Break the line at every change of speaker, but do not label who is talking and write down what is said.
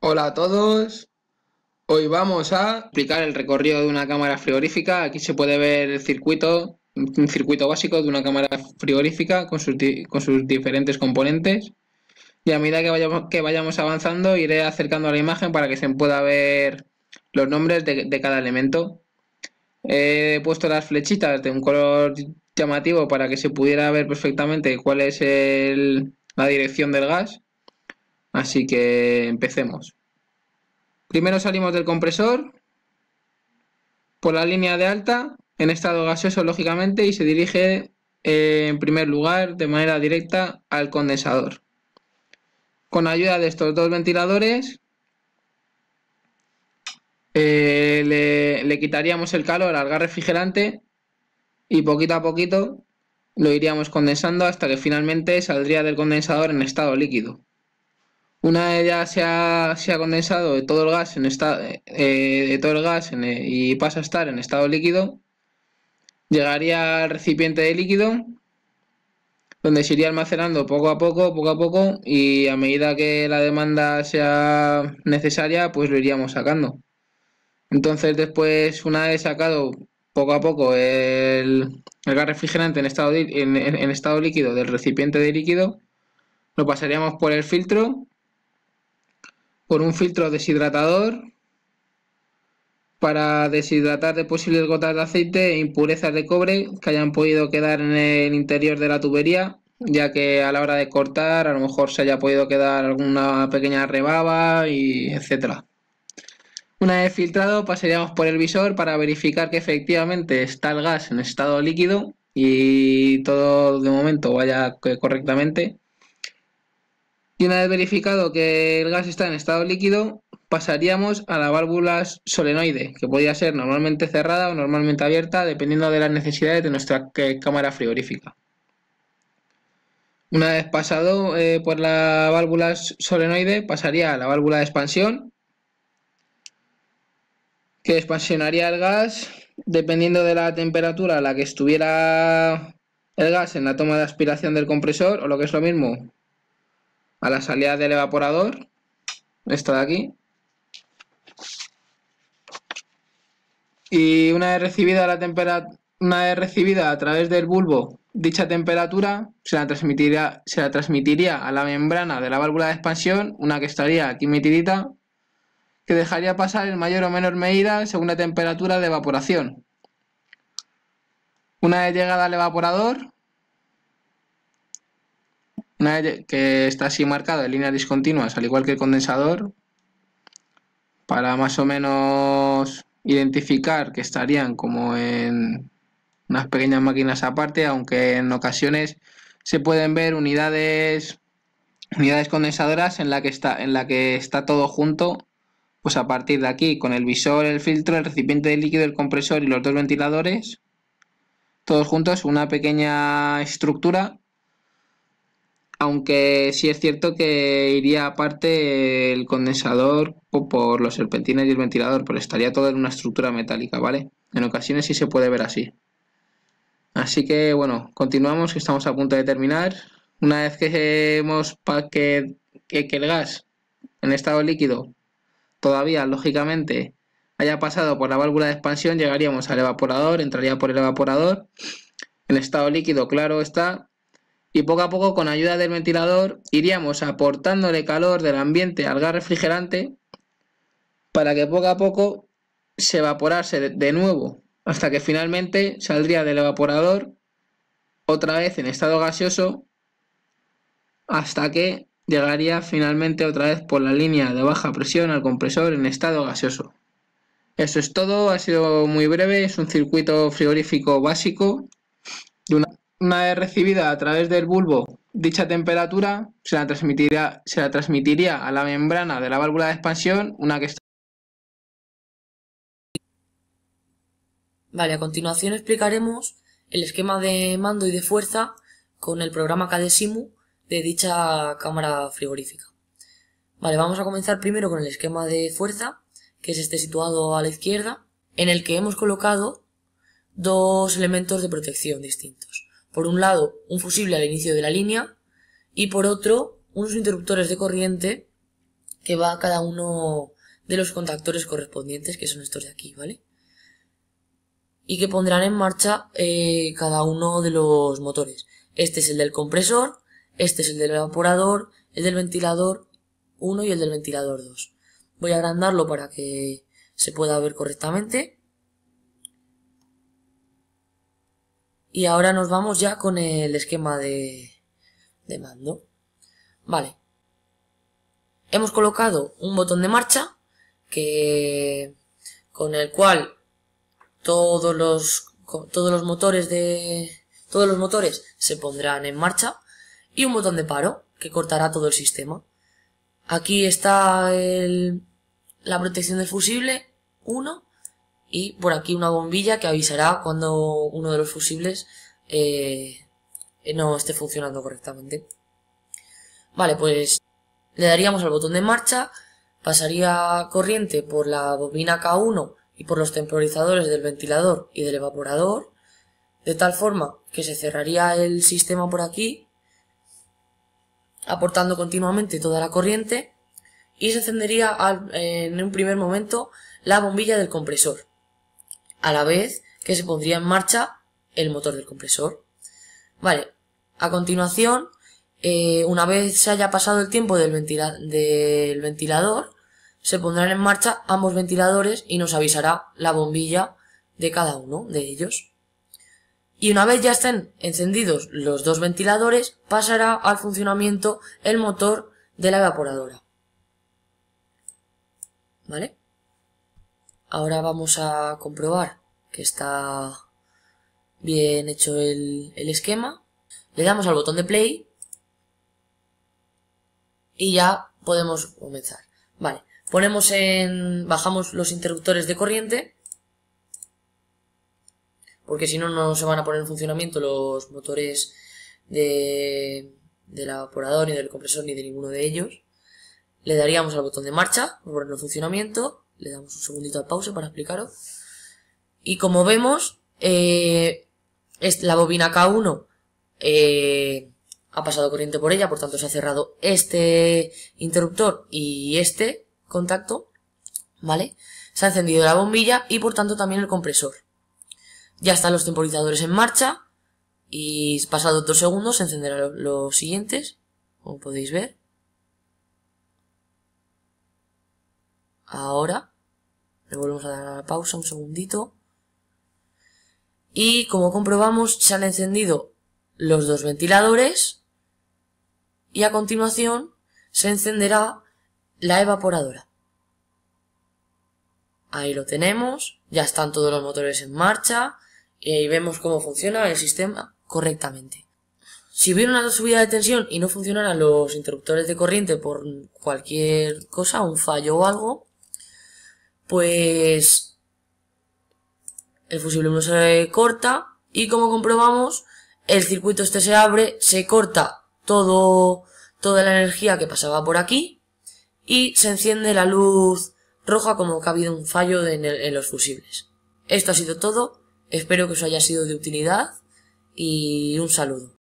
Hola a todos. Hoy vamos a explicar el recorrido de una cámara frigorífica. Aquí se puede ver el circuito, un circuito básico de una cámara frigorífica con sus, diferentes componentes. Y a medida que vayamos, avanzando iré acercando a la imagen para que se pueda ver los nombres de, cada elemento. He puesto las flechitas de un color llamativo para que se pudiera ver perfectamente cuál es la dirección del gas Así que empecemos. Primero salimos del compresor por la línea de alta en estado gaseoso lógicamente y se dirige eh, en primer lugar de manera directa al condensador. Con ayuda de estos dos ventiladores eh, le, le quitaríamos el calor al gas refrigerante y poquito a poquito lo iríamos condensando hasta que finalmente saldría del condensador en estado líquido. Una vez ya se ha, condensado de todo el gas, en estado eh, de todo el gas eh, y pasa a estar en estado líquido. Llegaría al recipiente de líquido, donde se iría almacenando poco a poco, poco a poco, y a medida que la demanda sea necesaria, pues lo iríamos sacando. Entonces después, una vez sacado poco a poco el, gas refrigerante en estado, en estado líquido del recipiente de líquido, lo pasaríamos por el filtro por un filtro deshidratador para deshidratar de posibles gotas de aceite e impurezas de cobre que hayan podido quedar en el interior de la tubería, ya que a la hora de cortar a lo mejor se haya podido quedar alguna pequeña rebaba y etcétera. Una vez filtrado pasaríamos por el visor para verificar que efectivamente está el gas en estado líquido y todo de momento vaya correctamente. Y una vez verificado que el gas está en estado líquido, pasaríamos a la válvula solenoide, que podía ser normalmente cerrada o normalmente abierta, dependiendo de las necesidades de nuestra eh, cámara frigorífica. Una vez pasado eh, por la válvula solenoide, pasaría a la válvula de expansión, que expansionaría el gas dependiendo de la temperatura a la que estuviera el gas en la toma de aspiración del compresor, o lo que es lo mismo, a la salida del evaporador, esta de aquí. Y una vez recibida la temperatura, una recibida a través del bulbo dicha temperatura, se la transmitiría, se la transmitiría a la membrana de la válvula de expansión, una que estaría aquí metidita, que dejaría pasar en mayor o menor medida según la temperatura de evaporación. Una vez llegada al evaporador, una que está así marcada en líneas discontinuas, al igual que el condensador, para más o menos identificar que estarían como en unas pequeñas máquinas aparte, aunque en ocasiones se pueden ver unidades unidades condensadoras en la que está en la que está todo junto, pues a partir de aquí con el visor, el filtro, el recipiente de líquido, el compresor y los dos ventiladores, todos juntos una pequeña estructura aunque sí es cierto que iría aparte el condensador o por los serpentines y el ventilador, pero estaría todo en una estructura metálica, ¿vale? En ocasiones sí se puede ver así. Así que bueno, continuamos, que estamos a punto de terminar. Una vez que hemos que, que el gas en estado líquido todavía, lógicamente, haya pasado por la válvula de expansión, llegaríamos al evaporador, entraría por el evaporador. En estado líquido, claro, está, y poco a poco con ayuda del ventilador iríamos aportándole calor del ambiente al gas refrigerante para que poco a poco se evaporase de nuevo hasta que finalmente saldría del evaporador otra vez en estado gaseoso hasta que llegaría finalmente otra vez por la línea de baja presión al compresor en estado gaseoso. Eso es todo, ha sido muy breve, es un circuito frigorífico básico una vez recibida a través del bulbo dicha temperatura, se la transmitiría, se la transmitiría a la membrana de la válvula de expansión, una que está
Vale, a continuación explicaremos el esquema de mando y de fuerza con el programa KDSIMU de dicha cámara frigorífica. Vale, vamos a comenzar primero con el esquema de fuerza, que es este situado a la izquierda, en el que hemos colocado dos elementos de protección distintos por un lado, un fusible al inicio de la línea y por otro, unos interruptores de corriente que va a cada uno de los contactores correspondientes, que son estos de aquí, ¿vale? Y que pondrán en marcha eh, cada uno de los motores. Este es el del compresor, este es el del evaporador, el del ventilador 1 y el del ventilador 2. Voy a agrandarlo para que se pueda ver correctamente. Y ahora nos vamos ya con el esquema de, mando. Vale. Hemos colocado un botón de marcha que con el cual todos los todos los motores de todos los motores se pondrán en marcha y un botón de paro que cortará todo el sistema. Aquí está la protección del fusible 1 y por aquí una bombilla que avisará cuando uno de los fusibles eh, no esté funcionando correctamente. Vale, pues le daríamos al botón de marcha, pasaría corriente por la bobina K1 y por los temporizadores del ventilador y del evaporador, de tal forma que se cerraría el sistema por aquí, aportando continuamente toda la corriente, y se encendería en un primer momento la bombilla del compresor a la vez que se pondría en marcha el motor del compresor. Vale, a continuación, eh, una vez se haya pasado el tiempo del, del ventilador, se pondrán en marcha ambos ventiladores y nos avisará la bombilla de cada uno de ellos. Y una vez ya estén encendidos los dos ventiladores, pasará al funcionamiento el motor de la evaporadora. ¿Vale? Ahora vamos a comprobar que está bien hecho el, esquema. Le damos al botón de play y ya podemos comenzar. Vale, ponemos en... bajamos los interruptores de corriente porque si no, no se van a poner en funcionamiento los motores del evaporador, ni del compresor, ni de ninguno de ellos. Le daríamos al botón de marcha, ponerlo en funcionamiento. Le damos un segundito de pausa para explicaros. Y como vemos, eh, es la bobina K1 eh, ha pasado corriente por ella, por tanto se ha cerrado este interruptor y este contacto, ¿vale? Se ha encendido la bombilla y por tanto también el compresor. Ya están los temporizadores en marcha y pasados dos segundos se encenderán los siguientes, como podéis ver. ahora. Le volvemos a dar la pausa un segundito. Y como comprobamos, se han encendido los dos ventiladores. Y a continuación se encenderá la evaporadora. Ahí lo tenemos. Ya están todos los motores en marcha. Y ahí vemos cómo funciona el sistema correctamente. Si hubiera una subida de tensión y no funcionaran los interruptores de corriente por cualquier cosa, un fallo o algo, pues el fusible no se corta y como comprobamos, el circuito este se abre, se corta todo, toda la energía que pasaba por aquí y se enciende la luz roja como que ha habido un fallo en, en los fusibles. Esto ha sido todo, espero que os haya sido de utilidad y un saludo.